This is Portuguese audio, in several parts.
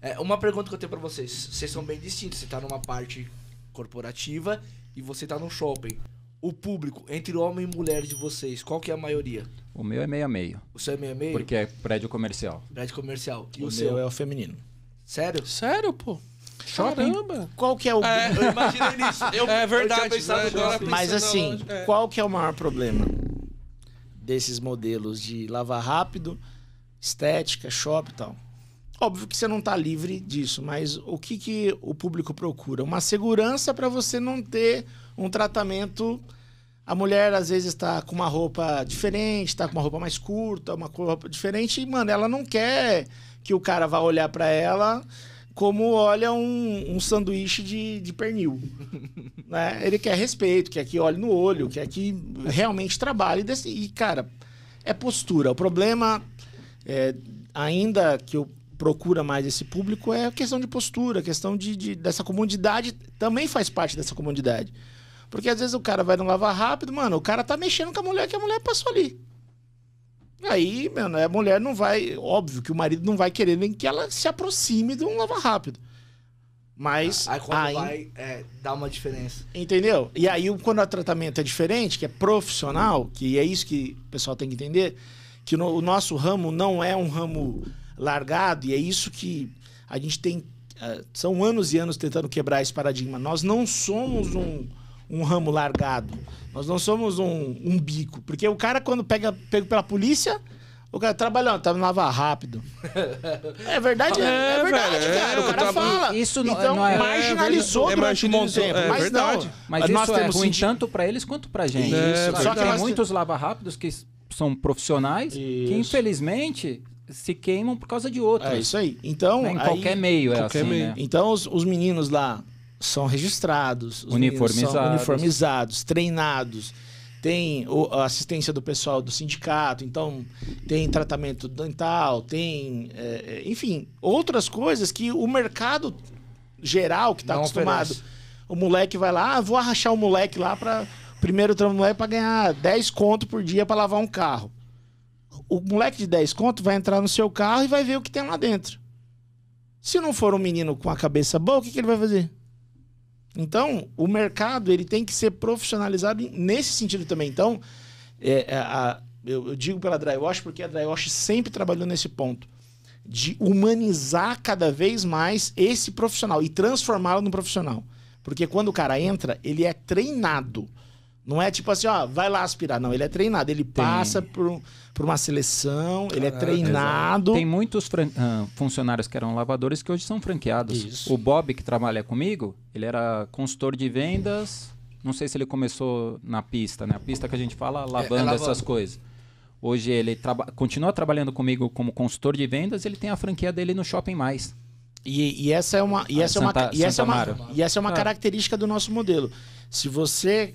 É, uma pergunta que eu tenho para vocês. Vocês são bem distintos. Você tá numa parte corporativa e você tá num shopping. O público, entre homem e mulher de vocês, qual que é a maioria? O meu é meio a meio. O seu é meio a meio? Porque é prédio comercial. Prédio comercial. E o, o seu é o feminino. Sério? Sério, pô. Shopping? Caramba. Qual que é o... É. Eu imaginei nisso. Eu, é verdade. Eu Mas assim, é. qual que é o maior problema desses modelos de lavar rápido, estética, shopping e tal? Óbvio que você não está livre disso, mas o que, que o público procura? Uma segurança para você não ter um tratamento. A mulher às vezes está com uma roupa diferente, está com uma roupa mais curta, uma roupa diferente, e, mano, ela não quer que o cara vá olhar para ela como olha um, um sanduíche de, de pernil. né? Ele quer respeito, quer que olhe no olho, quer que realmente trabalhe. E, cara, é postura. O problema, é, ainda que eu procura mais esse público é a questão de postura, a questão de, de, dessa comodidade também faz parte dessa comodidade. Porque às vezes o cara vai no lavar rápido, mano, o cara tá mexendo com a mulher que a mulher passou ali. Aí, mano, a mulher não vai. Óbvio que o marido não vai querer nem que ela se aproxime de um lavar rápido. Mas. Aí quando aí, vai, é, dá uma diferença. Entendeu? E aí, quando o tratamento é diferente, que é profissional, que é isso que o pessoal tem que entender, que no, o nosso ramo não é um ramo largado, e é isso que a gente tem. Ah, são anos e anos tentando quebrar esse paradigma. Nós não somos um, um ramo largado. Nós não somos um, um bico. Porque o cara, quando pega pega pela polícia, o cara trabalhando, tá lava rápido. É verdade, é, é verdade, é, cara. O cara tá fala. Isso não, é então, não é, marginalizou é, é durante um bom tempo. É, mas não. Mas nós é temos ruim sentido. tanto para eles quanto para gente. Só que tem nós... muitos lava-rápidos que são profissionais isso. que, infelizmente, se queimam por causa de outros. É isso aí. Então, né? em aí, qualquer meio, é qualquer assim, meio. Né? Então, os, os, meninos lá são registrados, uniformizados. São uniformizados, treinados. Tem a assistência do pessoal do sindicato, então tem tratamento dental, tem, é, é enfim, outras coisas que o mercado geral que está acostumado. Oferece. O moleque vai lá, ah, vou arrachar o moleque lá para primeiro trambolé para ganhar 10 conto por dia para lavar um carro o moleque de 10 conto vai entrar no seu carro e vai ver o que tem lá dentro. Se não for um menino com a cabeça boa, o que, que ele vai fazer? Então, o mercado ele tem que ser profissionalizado nesse sentido também. Então, é, é a, eu, eu, digo pela Drywash porque a Drywash sempre trabalhou nesse ponto de humanizar cada vez mais esse profissional e transformá-lo num profissional. Porque quando o cara entra, ele é treinado. Não é tipo assim, ó, vai lá aspirar. Não, ele é treinado. Ele Tem. passa por, por uma seleção, ele é ah, treinado. Tem muitos fran... Ah, funcionários que eram lavadores que hoje são franqueados. Isso. O Bob, que trabalha comigo, ele era consultor de vendas. Não sei se ele começou na pista, né? A pista que a gente fala, é, lavando, é, é essas coisas. Hoje ele traba... continua trabalhando comigo como consultor de vendas, ele tem a franquia dele no Shopping Mais. E, e essa é uma, e ah, essa é uma, é e essa é uma, e essa é uma característica do nosso modelo. Se você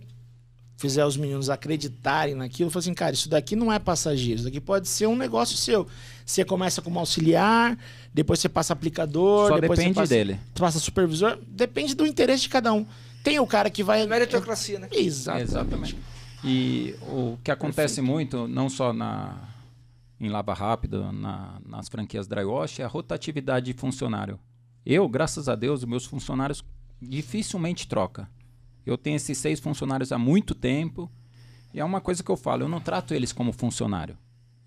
fizer os meninos acreditarem naquilo, falar assim, cara, isso daqui não é passageiro, isso daqui pode ser um negócio seu. Você começa como auxiliar, depois você passa aplicador, Só depois depende você passa, dele. passa supervisor, depende do interesse de cada um. Tem o cara que vai. Meritocracia, né? Exatamente. Exatamente. E o que acontece Perfeito. muito, não só na em Lava Rápida, na, nas franquias Drywash, é a rotatividade de funcionário. Eu, graças a Deus, meus funcionários dificilmente troca. Eu tenho esses seis funcionários há muito tempo. E é uma coisa que eu falo, eu não trato eles como funcionário.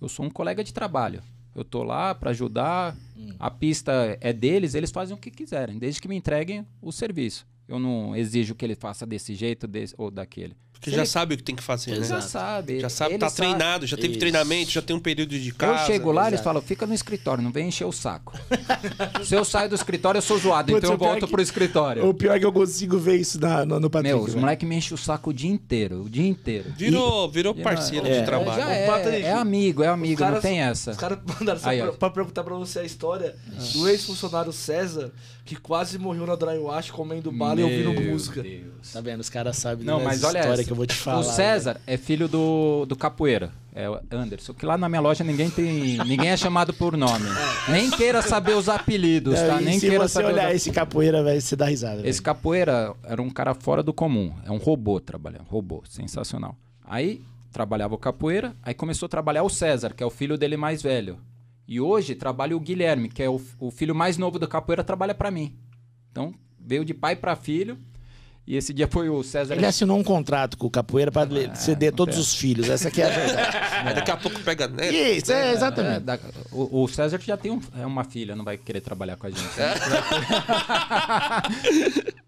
Eu sou um colega de trabalho. Eu tô lá para ajudar. Hum. A pista é deles, eles fazem o que quiserem, desde que me entreguem o serviço. Eu não exijo que ele faça desse jeito desse, ou daquele. Porque Sim. já sabe o que tem que fazer, né? Já sabe. Já sabe, tá sabe. treinado, já teve Isso. treinamento, já tem um período de casa. Eu chego lá, eles falam, fica no escritório, não vem encher o saco. Se eu saio do escritório, eu sou zoado, Putz, então eu volto que... pro escritório. O pior é que eu consigo ver isso na, no, no Patrick. Meu, os moleques me enchem o saco o dia inteiro, o dia inteiro. Virou, virou parceiro é, de é, trabalho. É, é, amigo, é amigo, caras, não tem essa. Os caras mandaram só Aí, pra, pra, perguntar pra você a história ah. do ex-funcionário César, que quase morreu na drywash comendo bala Meu e ouvindo música. Deus. Tá vendo, os caras sabem. Não, mas olha história que eu vou te falar. O César né? é filho do, do Capoeira. É o Anderson, que lá na minha loja ninguém tem. ninguém é chamado por nome. É. Nem queira saber os apelidos, Não, tá? Nem se queira você saber olhar os... esse capoeira, vai se dar risada. Véio. Esse capoeira era um cara fora do comum. É um robô trabalhando. Robô, sensacional. Aí trabalhava o capoeira, aí começou a trabalhar o César, que é o filho dele mais velho. E hoje trabalha o Guilherme, que é o, o filho mais novo do capoeira, trabalha para mim. Então, veio de pai para filho. E esse dia foi o César. Ele assinou um contrato com o Capoeira para ah, ceder todos os filhos. Essa aqui é a verdade. é. Daqui a pouco pega Isso, é, né? exatamente. É, da, o, o, César já tem um, é uma filha, não vai querer trabalhar com a gente. É.